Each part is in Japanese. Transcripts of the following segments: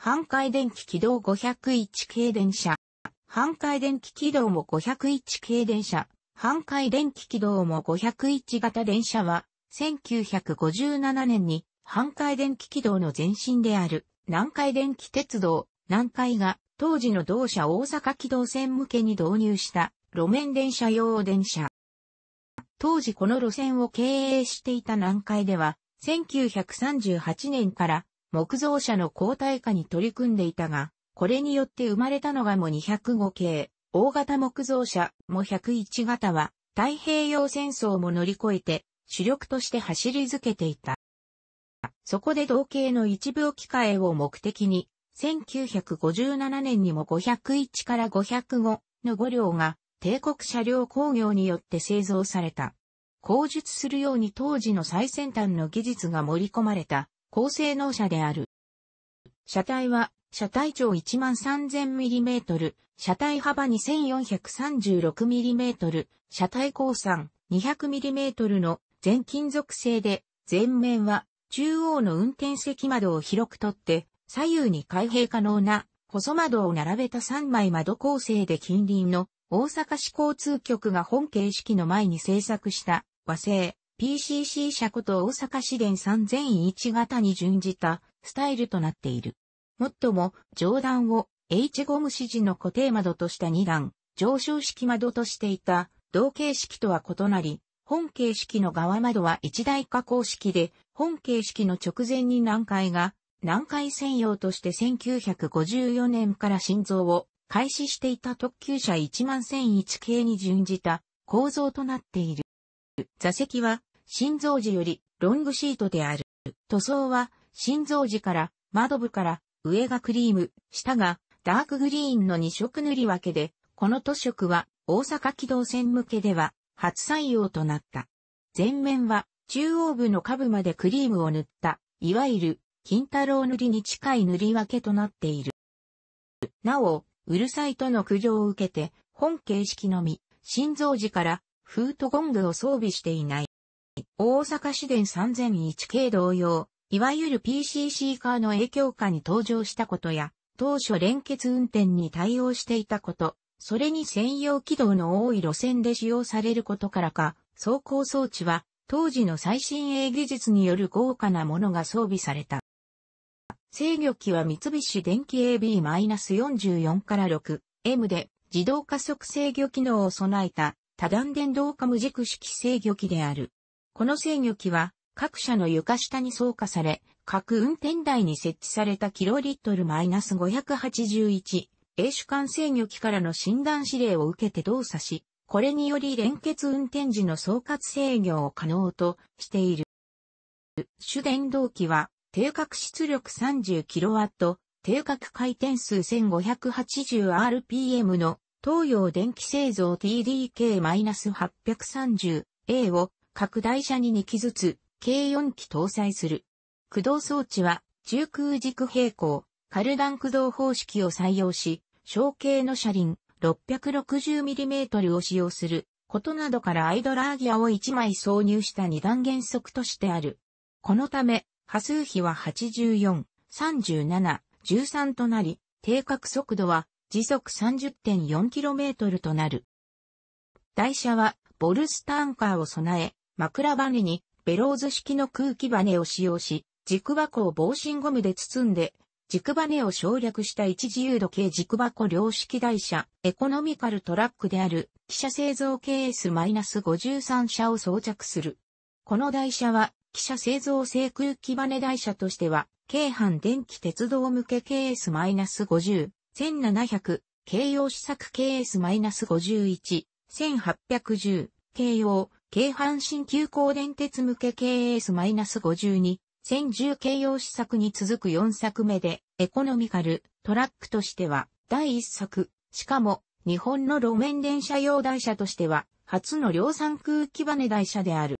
半回電気軌道501系電車。半回電気軌道も501系電車。半回電気軌道も501型電車は、1957年に半回電気軌道の前身である南海電気鉄道、南海が当時の同社大阪軌道線向けに導入した路面電車用電車。当時この路線を経営していた南海では、1938年から木造車の交代化に取り組んでいたが、これによって生まれたのがも205系、大型木造車も101型は、太平洋戦争も乗り越えて、主力として走り続けていた。そこで同系の一部置き換えを目的に、1957年にも501から505の5両が帝国車両工業によって製造された。工述するように当時の最先端の技術が盛り込まれた高性能車である。車体は、車体長 13000mm、車体幅 2436mm、車体高3 200mm の全金属製で、前面は中央の運転席窓を広く取って、左右に開閉可能な細窓を並べた3枚窓構成で近隣の大阪市交通局が本形式の前に製作した和製 PCC 車こと大阪市電3001型に準じたスタイルとなっている。もっとも、上段を H ゴム指示の固定窓とした2段、上昇式窓としていた同形式とは異なり、本形式の側窓は一大加工式で、本形式の直前に南海が、南海専用として1954年から心臓を開始していた特急車1万1001系に準じた構造となっている。座席は心臓時よりロングシートである。塗装は心臓時から窓部から上がクリーム、下がダークグリーンの2色塗り分けで、この塗色は大阪機動線向けでは初採用となった。前面は中央部の下部までクリームを塗った、いわゆる金太郎塗りに近い塗り分けとなっている。なお、うるさいとの苦情を受けて、本形式のみ、心臓時からフートゴングを装備していない。大阪市電3001系同様、いわゆる PCC カーの影響下に登場したことや、当初連結運転に対応していたこと、それに専用軌道の多い路線で使用されることからか、走行装置は当時の最新鋭技術による豪華なものが装備された。制御機は三菱電機 AB-44 から 6M で自動加速制御機能を備えた多段電動化無軸式制御機である。この制御機は各社の床下に装荷され、各運転台に設置されたキロリットルマイナス581、A 主管制御機からの診断指令を受けて動作し、これにより連結運転時の総括制御を可能としている。主電動機は、定格出力 30kW、定格回転数 1580rpm の東洋電気製造 TDK-830A を拡大車に2機ずつ、計4機搭載する。駆動装置は、中空軸平行、カルダン駆動方式を採用し、小径の車輪 660mm を使用することなどからアイドラーギアを1枚挿入した2段原則としてある。このため、波数比は84、37、13となり、定格速度は時速 30.4km となる。台車はボルスタンカーを備え、枕バネにベローズ式の空気バネを使用し、軸箱を防振ゴムで包んで、軸バネを省略した一自由度系軸箱量式台車、エコノミカルトラックである、汽車製造 KS-53 車を装着する。この台車は、汽車製造製空気バネ台車としては、京阪電気鉄道向け KS-50、1700、京葉試作 KS-51、1810、京葉、京阪神急行電鉄向け KS-52、1 0形容施策に続く4作目で、エコノミカル、トラックとしては、第1作、しかも、日本の路面電車用台車としては、初の量産空気バネ台車である。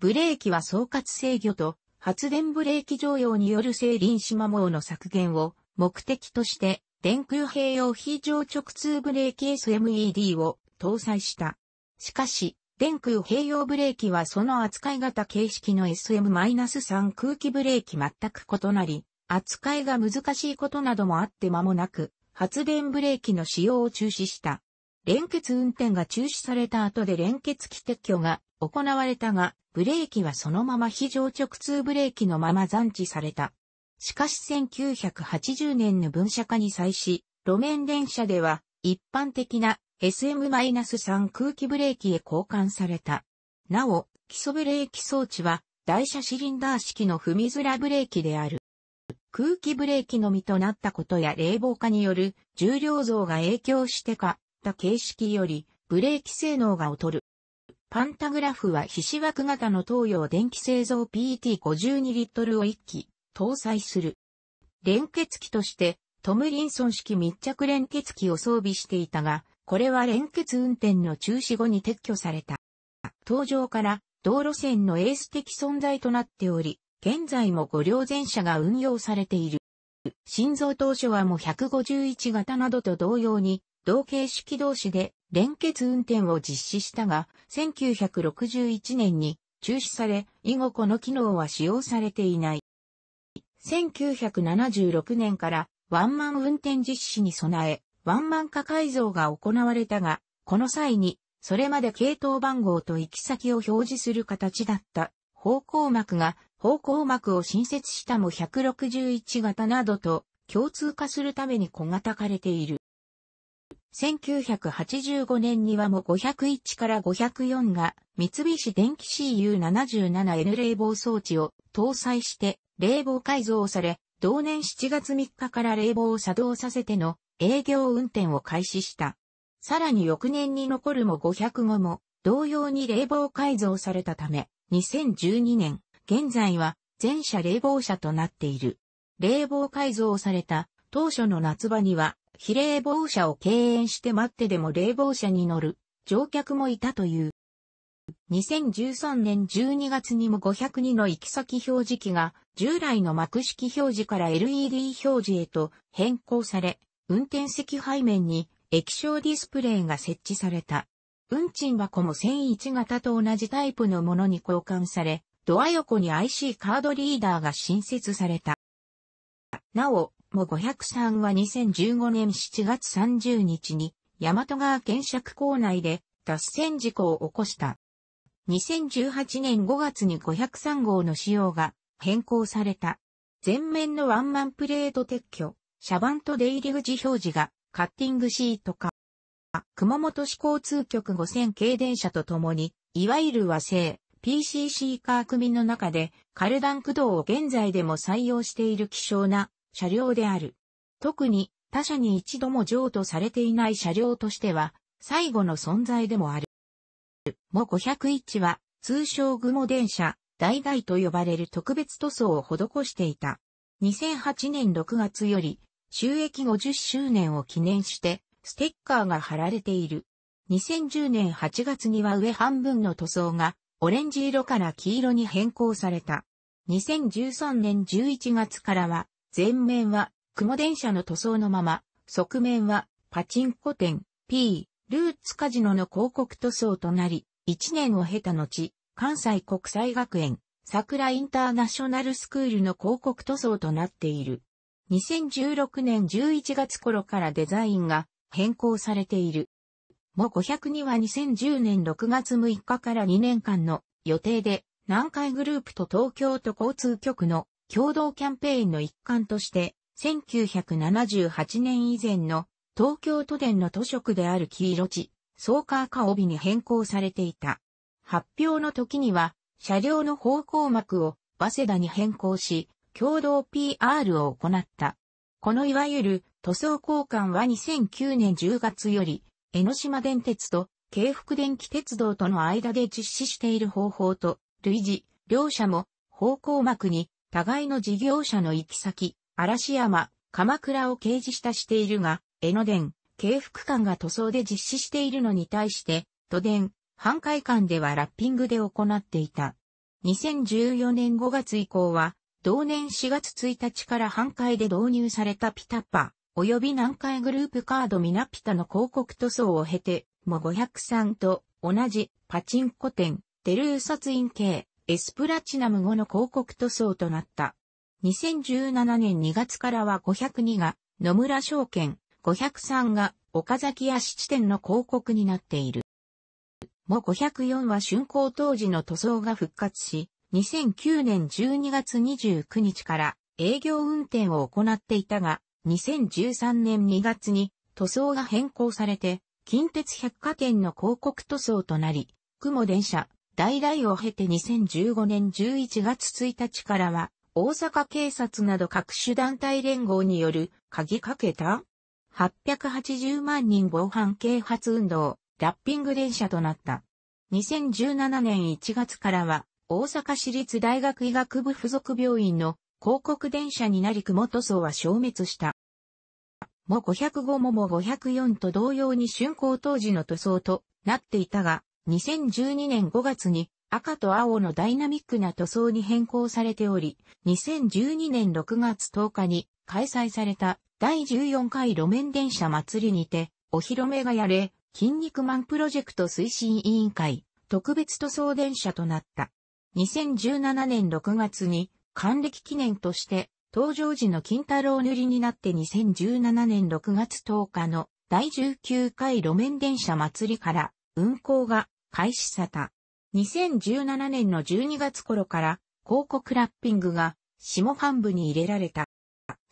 ブレーキは総括制御と、発電ブレーキ常用による静輪島網の削減を目的として、電空併用非常直通ブレーキ SMED を搭載した。しかし、電空併用ブレーキはその扱い型形式の SM-3 空気ブレーキ全く異なり、扱いが難しいことなどもあって間もなく、発電ブレーキの使用を中止した。連結運転が中止された後で連結機撤去が行われたが、ブレーキはそのまま非常直通ブレーキのまま残置された。しかし1980年の分社化に際し、路面電車では一般的な SM-3 空気ブレーキへ交換された。なお、基礎ブレーキ装置は、台車シリンダー式の踏み面ブレーキである。空気ブレーキのみとなったことや冷房化による重量増が影響してか、た形式よりブレーキ性能が劣る。パンタグラフは皮脂枠型の東洋電気製造 PT52 リットルを1機搭載する。連結機としてトムリンソン式密着連結機を装備していたが、これは連結運転の中止後に撤去された。登場から道路線のエース的存在となっており、現在も5両全車が運用されている。心臓当初はもう151型などと同様に、同型式同士で連結運転を実施したが、1961年に中止され、以後この機能は使用されていない。1976年からワンマン運転実施に備え、ワンマン化改造が行われたが、この際に、それまで系統番号と行き先を表示する形だった方向膜が方向膜を新設したも161型などと共通化するために小型化れている。1985年にはも501から504が三菱電機 CU77N 冷房装置を搭載して冷房改造され、同年7月3日から冷房を作動させての営業運転を開始した。さらに翌年に残るも500後も同様に冷房改造されたため、2012年、現在は全車冷房車となっている。冷房改造された当初の夏場には、非冷房車を敬遠して待ってでも冷房車に乗る乗客もいたという。2013年12月にも502の行き先表示器が従来の幕式表示から LED 表示へと変更され、運転席背面に液晶ディスプレイが設置された。運賃箱も1001型と同じタイプのものに交換され、ドア横に IC カードリーダーが新設された。なお、も503は2015年7月30日に、大和川検釈校内で脱線事故を起こした。2018年5月に503号の仕様が変更された。前面のワンマンプレート撤去。シャバント出入り口表示が、カッティングシート化。熊本市交通局5000系電車とともに、いわゆる和製 PCC カー組の中で、カルダン駆動を現在でも採用している希少な車両である。特に他社に一度も譲渡されていない車両としては、最後の存在でもある。も501は、通称グモ電車、代々と呼ばれる特別塗装を施していた。2008年6月より、収益50周年を記念してステッカーが貼られている。2010年8月には上半分の塗装がオレンジ色から黄色に変更された。2013年11月からは前面は雲電車の塗装のまま、側面はパチンコ店 P、ルーツカジノの広告塗装となり、1年を経た後、関西国際学園、桜インターナショナルスクールの広告塗装となっている。2016年11月頃からデザインが変更されている。も502は2010年6月6日から2年間の予定で南海グループと東京都交通局の共同キャンペーンの一環として1978年以前の東京都電の都職である黄色地、ソーカーカ帯に変更されていた。発表の時には車両の方向幕を早稲田に変更し、共同 PR を行った。このいわゆる塗装交換は2009年10月より、江ノ島電鉄と京福電気鉄道との間で実施している方法と、類似、両社も、方向幕に、互いの事業者の行き先、嵐山、鎌倉を掲示したしているが、江ノ電、京福間が塗装で実施しているのに対して、都電、半海間ではラッピングで行っていた。2014年5月以降は、同年4月1日から半回で導入されたピタパ、及び南海グループカードミナピタの広告塗装を経て、も503と同じパチンコ店、テルーサツイン系、エスプラチナム後の広告塗装となった。2017年2月からは502が野村証券、503が岡崎屋七店の広告になっている。も504は竣工当時の塗装が復活し、2009年12月29日から営業運転を行っていたが、2013年2月に塗装が変更されて、近鉄百貨店の広告塗装となり、雲電車、代々を経て2015年11月1日からは、大阪警察など各種団体連合による、鍵かけた ?880 万人防犯啓発運動、ラッピング電車となった。2017年1月からは、大阪市立大学医学部附属病院の広告電車になり雲塗装は消滅した。も505もも504と同様に竣工当時の塗装となっていたが、2012年5月に赤と青のダイナミックな塗装に変更されており、2012年6月10日に開催された第14回路面電車祭りにてお披露目がやれ、筋肉マンプロジェクト推進委員会特別塗装電車となった。2017年6月に還暦記念として登場時の金太郎塗りになって2017年6月10日の第19回路面電車祭りから運行が開始された。2017年の12月頃から広告ラッピングが下半部に入れられた。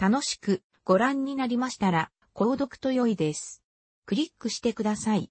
楽しくご覧になりましたら購読と良いです。クリックしてください。